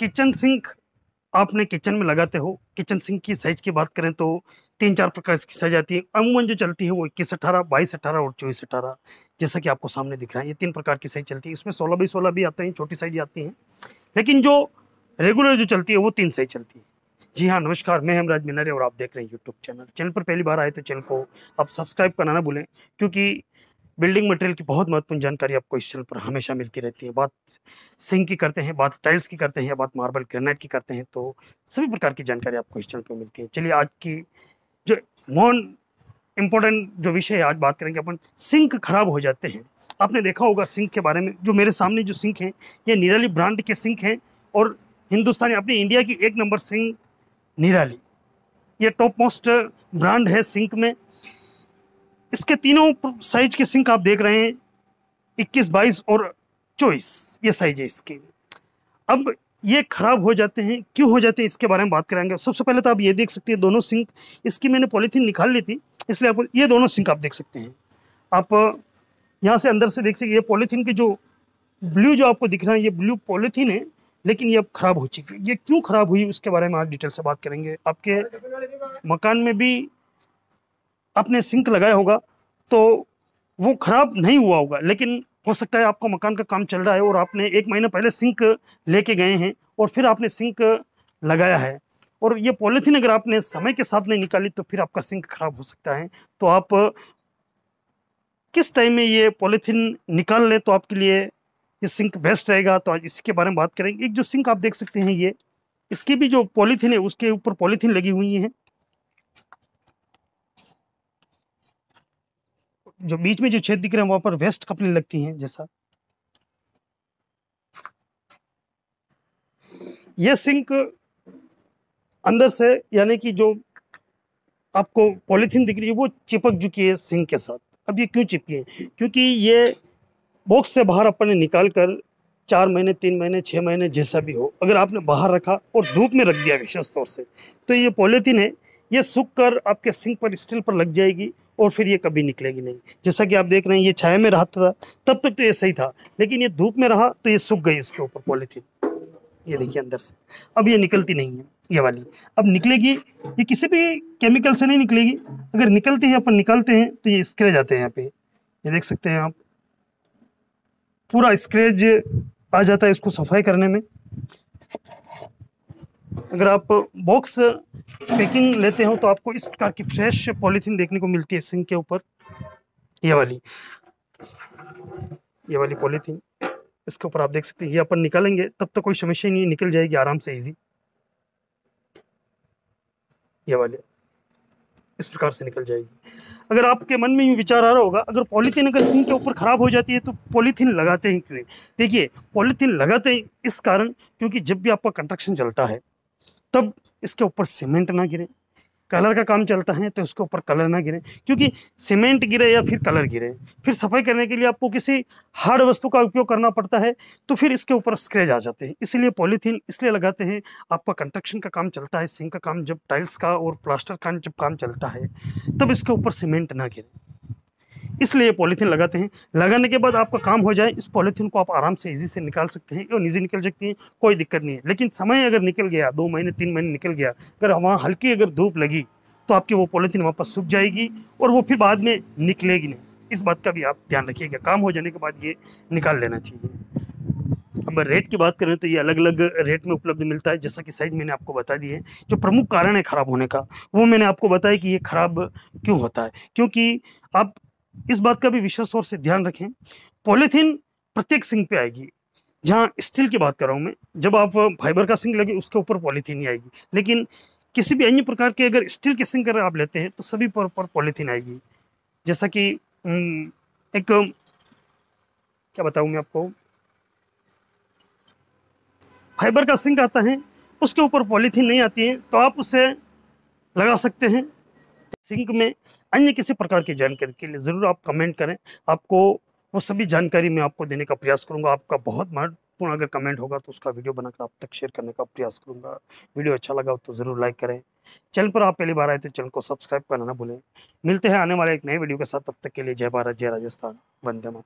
kitchen sink आपने kitchen में लगाते हो किचन सिंक की साइज की बात करें तो तीन चार प्रकार की साइज आती है अमूमन जो चलती है वो इक्कीस अठारह बाईस अठारह और चौबीस अठारह जैसा कि आपको सामने दिख रहा है ये तीन प्रकार की साइज चलती है इसमें सोलह बाई सोलह भी आते हैं छोटी साइज आती हैं लेकिन जो रेगुलर जो चलती है वो तीन साइज चलती है जी हाँ नमस्कार मैं हेमराज मीनारे और आप देख रहे हैं यूट्यूब चैनल चैनल पर पहली बार आए तो चैनल को आप सब्सक्राइब करना ना भूलें क्योंकि बिल्डिंग मटेरियल की बहुत महत्वपूर्ण जानकारी आपको इस चैनल पर हमेशा मिलती रहती है बात सिंक की करते हैं बात टाइल्स की करते हैं बात मार्बल ग्रेनाइट की करते हैं तो सभी प्रकार की जानकारी आपको इस चैनल पर मिलती है चलिए आज की जो मोन इम्पोर्टेंट जो विषय है आज बात करेंगे अपन सिंक खराब हो जाते हैं आपने देखा होगा सिंक के बारे में जो मेरे सामने जो सिंक हैं ये निराली ब्रांड के सिंक हैं और हिंदुस्तानी अपने इंडिया की एक नंबर सिंक निराली ये टॉप मोस्ट ब्रांड है सिंक में इसके तीनों साइज के सिंक आप देख रहे हैं इक्कीस बाईस और चौबीस ये साइज है इसके अब ये खराब हो जाते हैं क्यों हो जाते हैं इसके बारे में बात करेंगे सबसे पहले तो आप ये देख सकते हैं दोनों सिंक इसकी मैंने पॉलीथीन निकाल ली थी इसलिए आप ये दोनों सिंक आप देख सकते हैं आप यहाँ से अंदर से देख सकते ये पॉलीथीन के जो ब्लू जो आपको दिख रहा है ये ब्लू पॉलीथीन है लेकिन ये अब खराब हो चुकी है ये क्यों खराब हुई उसके बारे में आज डिटेल से बात करेंगे आपके मकान में भी आपने सिंक लगाया होगा तो वो ख़राब नहीं हुआ होगा लेकिन हो सकता है आपका मकान का काम चल रहा है और आपने एक महीना पहले सिंक लेके गए हैं और फिर आपने सिंक लगाया है और ये पॉलीथीन अगर आपने समय के साथ नहीं निकाली तो फिर आपका सिंक खराब हो सकता है तो आप किस टाइम में ये पॉलीथीन निकाल लें तो आपके लिए ये सिंक बेस्ट रहेगा तो आज इसी के बारे में बात करेंगे एक जो सिंक आप देख सकते हैं ये इसकी भी जो पॉलीथीन है उसके ऊपर पॉलीथीन लगी हुई है जो बीच में जो छेद दिख रहे हैं वहां पर वेस्ट कपड़े लगती है जैसा ये सिंक अंदर से यानी कि जो आपको पॉलीथीन दिख रही है वो चिपक चुकी है सिंक के साथ अब ये क्यों चिपकी है क्योंकि ये बॉक्स से बाहर अपन ने निकाल कर चार महीने तीन महीने छः महीने जैसा भी हो अगर आपने बाहर रखा और धूप में रख दिया विशेष तौर से तो ये पॉलीथीन है ये सूख कर आपके सिंक पर स्टील पर लग जाएगी और फिर ये कभी निकलेगी नहीं जैसा कि आप देख रहे हैं ये छाया में रहा था तब तक तो ये सही था लेकिन ये धूप में रहा तो ये सूख गई इसके ऊपर पॉलीथीन ये देखिए अंदर से अब ये निकलती नहीं है ये वाली अब निकलेगी ये किसी भी केमिकल से नहीं निकलेगी अगर निकलती है अपन निकलते हैं तो ये स्क्रेच आते हैं यहाँ पे ये देख सकते हैं आप पूरा स्क्रेच आ जाता है इसको सफाई करने में अगर आप बॉक्स पैकिंग लेते हो तो आपको इस प्रकार की फ्रेश पॉलीथीन देखने को मिलती है सिंक के ऊपर ये वाली ये वाली पॉलीथीन इसके ऊपर आप देख सकते हैं ये अपन निकालेंगे तब तक कोई समस्या नहीं निकल जाएगी आराम से इजी ये वाले इस प्रकार से निकल जाएगी अगर आपके मन में ये विचार आ रहा होगा अगर पॉलीथीन अगर सिंह के ऊपर ख़राब हो जाती है तो पॉलीथीन लगाते हैं क्यों देखिए पॉलीथीन लगाते हैं इस कारण क्योंकि जब भी आपका कंस्ट्रक्शन चलता है तब इसके ऊपर सीमेंट ना गिरे कलर का काम चलता है तो इसके ऊपर कलर ना गिरे क्योंकि सीमेंट गिरे या फिर कलर गिरे फिर सफाई करने के लिए आपको किसी हार्ड वस्तु का उपयोग करना पड़ता है तो फिर इसके ऊपर स्क्रेच आ जाते हैं इसलिए पॉलीथीन इसलिए लगाते हैं आपका कंस्ट्रक्शन का काम चलता है सिंक का काम जब टाइल्स का और प्लास्टर का जब काम चलता है तब इसके ऊपर सीमेंट ना गिरे इसलिए पॉलीथीन लगाते हैं लगाने के बाद आपका काम हो जाए इस पॉलीथीन को आप आराम से ईजी से निकाल सकते हैं और निजी निकल सकती हैं कोई दिक्कत नहीं है लेकिन समय अगर निकल गया दो महीने तीन महीने निकल गया अगर वहाँ हल्की अगर धूप लगी तो आपकी वो पॉलीथीन वापस सूख जाएगी और वो फिर बाद में निकलेगी नहीं इस बात का भी आप ध्यान रखिएगा काम हो जाने के बाद ये निकाल लेना चाहिए अब रेट की बात करें तो ये अलग अलग रेट में उपलब्ध मिलता है जैसा कि साइज मैंने आपको बता दिए जो प्रमुख कारण है ख़राब होने का वो मैंने आपको बताया कि ये ख़राब क्यों होता है क्योंकि आप इस बात का भी विशेष तौर से ध्यान रखें पॉलीथीन प्रत्येक सिंग पे आएगी जहाँ स्टील की बात कर रहा हूँ मैं जब आप फाइबर का सिंग लगे उसके ऊपर पॉलीथीन ही आएगी लेकिन किसी भी अन्य प्रकार के अगर स्टील के सिंग अगर आप लेते हैं तो सभी पर पर पॉलीथीन आएगी जैसा कि एक क्या बताऊँ मैं आपको फाइबर का सिंक आता है उसके ऊपर पॉलीथीन नहीं आती है तो आप उसे लगा सकते हैं सिंह में अन्य किसी प्रकार की जानकारी के लिए ज़रूर आप कमेंट करें आपको वो सभी जानकारी मैं आपको देने का प्रयास करूँगा आपका बहुत महत्वपूर्ण अगर कमेंट होगा तो उसका वीडियो बनाकर आप तक शेयर करने का प्रयास करूँगा वीडियो अच्छा लगा तो ज़रूर लाइक करें चैनल पर आप पहली बार आए तो चैनल को सब्सक्राइब करना ना भूलें मिलते हैं आने वाले एक नए वीडियो के साथ तब तक के लिए जय भारत जय राजस्थान वंदे मातरम